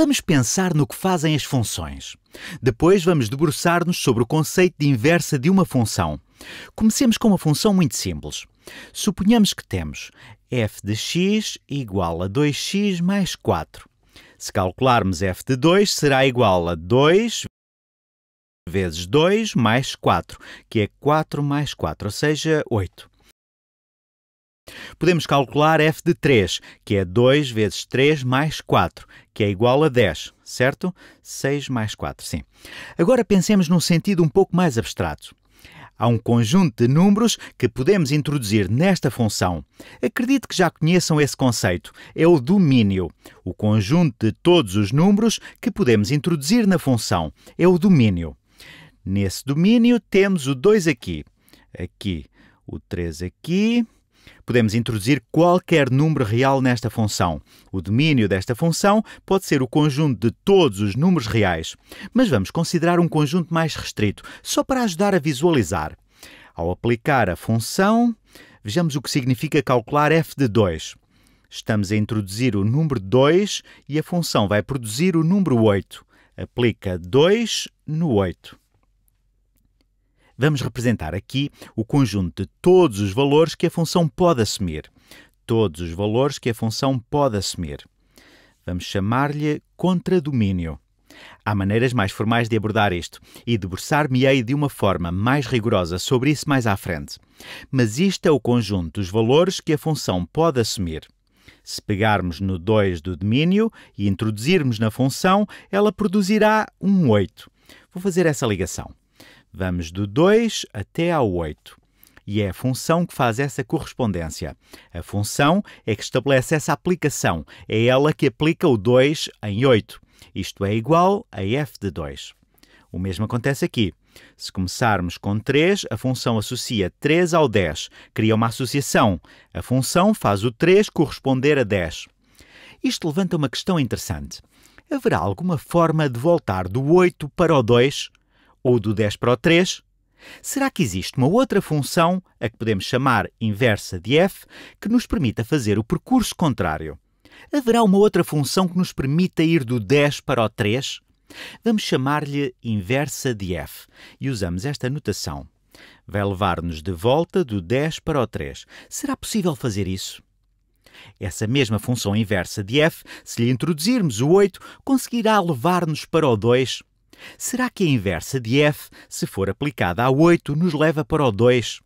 Vamos pensar no que fazem as funções. Depois vamos debruçar-nos sobre o conceito de inversa de uma função. Comecemos com uma função muito simples. Suponhamos que temos f de x igual a 2x mais 4. Se calcularmos f de 2, será igual a 2 vezes 2 mais 4, que é 4 mais 4, ou seja, 8. Podemos calcular f de 3, que é 2 vezes 3 mais 4, que é igual a 10, certo? 6 mais 4, sim. Agora pensemos num sentido um pouco mais abstrato. Há um conjunto de números que podemos introduzir nesta função. Acredito que já conheçam esse conceito. É o domínio. O conjunto de todos os números que podemos introduzir na função. É o domínio. Nesse domínio temos o 2 aqui, aqui, o 3 aqui, Podemos introduzir qualquer número real nesta função. O domínio desta função pode ser o conjunto de todos os números reais, mas vamos considerar um conjunto mais restrito, só para ajudar a visualizar. Ao aplicar a função, vejamos o que significa calcular f de 2. Estamos a introduzir o número 2 e a função vai produzir o número 8. Aplica 2 no 8 vamos representar aqui o conjunto de todos os valores que a função pode assumir. Todos os valores que a função pode assumir. Vamos chamar-lhe contradomínio. Há maneiras mais formais de abordar isto e debruçar-me-ei de uma forma mais rigorosa sobre isso mais à frente. Mas isto é o conjunto dos valores que a função pode assumir. Se pegarmos no 2 do domínio e introduzirmos na função, ela produzirá um 8. Vou fazer essa ligação. Vamos do 2 até ao 8. E é a função que faz essa correspondência. A função é que estabelece essa aplicação. É ela que aplica o 2 em 8. Isto é igual a f de 2. O mesmo acontece aqui. Se começarmos com 3, a função associa 3 ao 10, cria uma associação. A função faz o 3 corresponder a 10. Isto levanta uma questão interessante. Haverá alguma forma de voltar do 8 para o 2? ou do 10 para o 3, será que existe uma outra função, a que podemos chamar inversa de f, que nos permita fazer o percurso contrário? Haverá uma outra função que nos permita ir do 10 para o 3? Vamos chamar-lhe inversa de f e usamos esta notação. Vai levar-nos de volta do 10 para o 3. Será possível fazer isso? Essa mesma função inversa de f, se lhe introduzirmos o 8, conseguirá levar-nos para o 2 Será que a inversa de f, se for aplicada a 8, nos leva para o 2?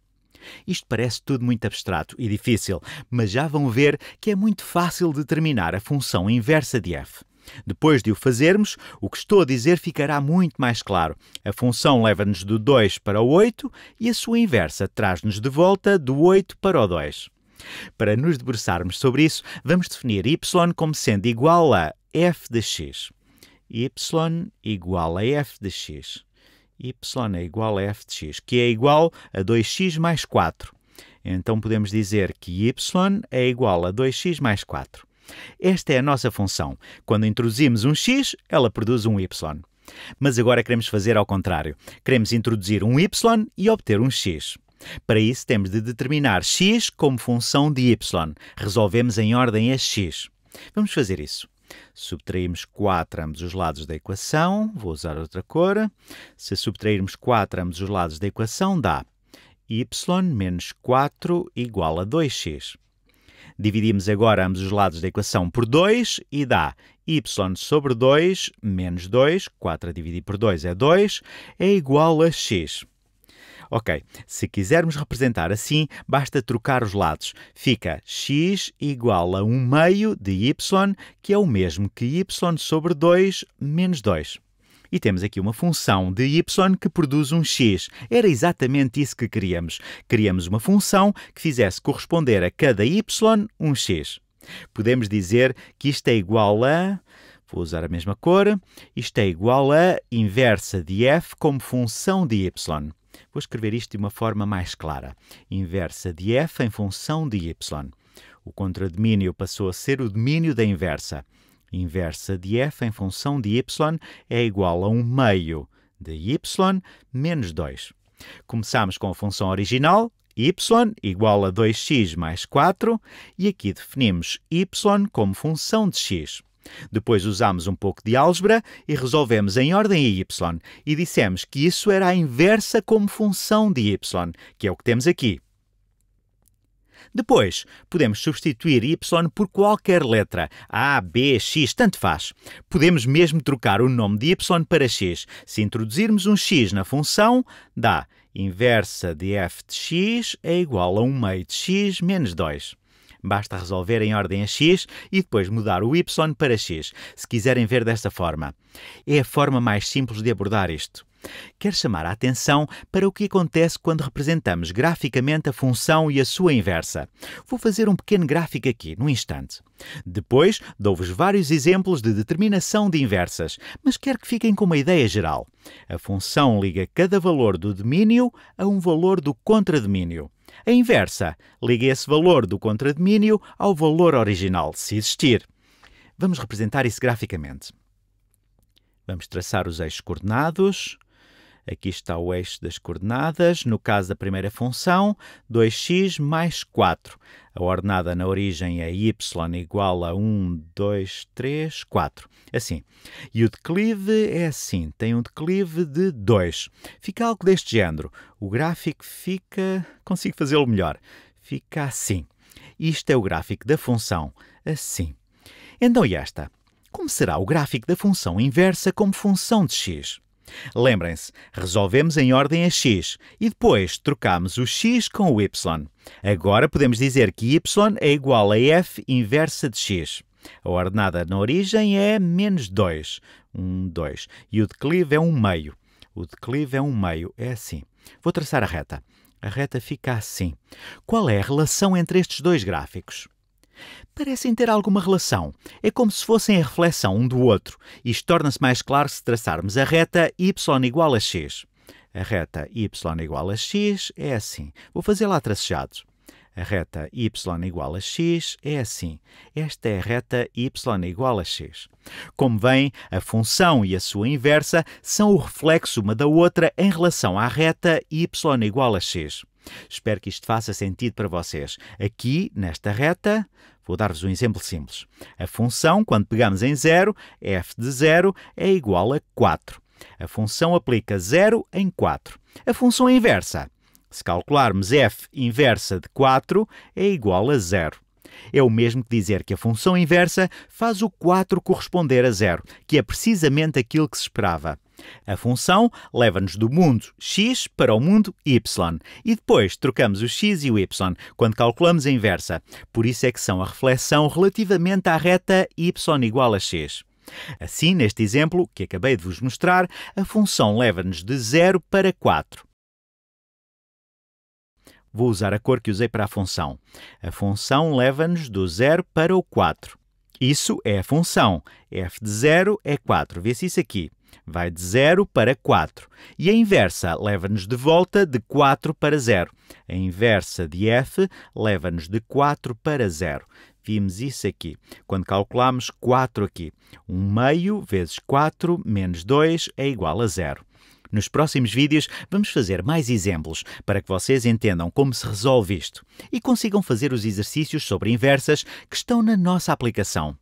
Isto parece tudo muito abstrato e difícil, mas já vão ver que é muito fácil determinar a função inversa de f. Depois de o fazermos, o que estou a dizer ficará muito mais claro. A função leva-nos do 2 para o 8 e a sua inversa traz-nos de volta do 8 para o 2. Para nos debruçarmos sobre isso, vamos definir y como sendo igual a f de x y igual a f de x. y é igual a f de x, que é igual a 2x mais 4. Então podemos dizer que y é igual a 2x mais 4. Esta é a nossa função. Quando introduzimos um x, ela produz um y. Mas agora queremos fazer ao contrário. Queremos introduzir um y e obter um x. Para isso, temos de determinar x como função de y. Resolvemos em ordem a x. Vamos fazer isso. Subtraímos 4 ambos os lados da equação, vou usar outra cor. Se subtrairmos 4 ambos os lados da equação, dá y menos 4 igual a 2x. Dividimos agora ambos os lados da equação por 2 e dá y sobre 2 menos 2, 4 a dividir por 2 é 2, é igual a x. Ok, se quisermos representar assim, basta trocar os lados. Fica x igual a 1 meio de y, que é o mesmo que y sobre 2 menos 2 e temos aqui uma função de y que produz um x. Era exatamente isso que queríamos. Queríamos uma função que fizesse corresponder a cada y um x. Podemos dizer que isto é igual a. Vou usar a mesma cor. Isto é igual a inversa de f como função de y. Vou escrever isto de uma forma mais clara. Inversa de f em função de y. O contradomínio passou a ser o domínio da inversa. Inversa de f em função de y é igual a 1 meio de y menos 2. Começamos com a função original, y igual a 2x mais 4, e aqui definimos y como função de x. Depois usámos um pouco de álgebra e resolvemos em ordem a y e dissemos que isso era a inversa como função de y, que é o que temos aqui. Depois, podemos substituir y por qualquer letra, a, b, x, tanto faz. Podemos mesmo trocar o nome de y para x. Se introduzirmos um x na função, dá inversa de f de x é igual a 1 meio de x menos 2. Basta resolver em ordem a x e depois mudar o y para x, se quiserem ver desta forma. É a forma mais simples de abordar isto. Quer chamar a atenção para o que acontece quando representamos graficamente a função e a sua inversa. Vou fazer um pequeno gráfico aqui, num instante. Depois dou-vos vários exemplos de determinação de inversas, mas quero que fiquem com uma ideia geral. A função liga cada valor do domínio a um valor do contradomínio. A inversa, liga esse valor do contradomínio ao valor original, se existir. Vamos representar isso graficamente. Vamos traçar os eixos coordenados Aqui está o eixo das coordenadas, no caso da primeira função, 2x mais 4. A ordenada na origem é y igual a 1, 2, 3, 4. Assim. E o declive é assim, tem um declive de 2. Fica algo deste género. O gráfico fica. consigo fazê-lo melhor. Fica assim. Isto é o gráfico da função, assim. Então, e esta? Como será o gráfico da função inversa como função de x? Lembrem-se, resolvemos em ordem a x e depois trocamos o x com o y. Agora podemos dizer que y é igual a f inversa de x. A ordenada na origem é menos 2, 1, 2, e o declive é 1 meio. O declive é 1 meio, é assim. Vou traçar a reta. A reta fica assim. Qual é a relação entre estes dois gráficos? parecem ter alguma relação. É como se fossem a reflexão um do outro. Isto torna-se mais claro se traçarmos a reta y igual a x. A reta y igual a x é assim. Vou fazer lá tracejados. A reta y igual a x é assim. Esta é a reta y igual a x. Como veem, a função e a sua inversa são o reflexo uma da outra em relação à reta y igual a x. Espero que isto faça sentido para vocês. Aqui, nesta reta, vou dar-vos um exemplo simples. A função, quando pegamos em zero, f de zero é igual a 4. A função aplica 0 em 4. A função inversa, se calcularmos f inversa de 4, é igual a zero. É o mesmo que dizer que a função inversa faz o 4 corresponder a zero, que é precisamente aquilo que se esperava. A função leva-nos do mundo x para o mundo y e depois trocamos o x e o y quando calculamos a inversa. Por isso é que são a reflexão relativamente à reta y igual a x. Assim, neste exemplo que acabei de vos mostrar, a função leva-nos de 0 para 4. Vou usar a cor que usei para a função. A função leva-nos do 0 para o 4. Isso é a função. f de 0 é 4. Vê-se isso aqui vai de 0 para 4 e a inversa leva-nos de volta de 4 para 0. A inversa de f leva-nos de 4 para 0. Vimos isso aqui, quando calculamos 4 aqui. 1 meio vezes 4 menos 2 é igual a 0. Nos próximos vídeos vamos fazer mais exemplos para que vocês entendam como se resolve isto e consigam fazer os exercícios sobre inversas que estão na nossa aplicação.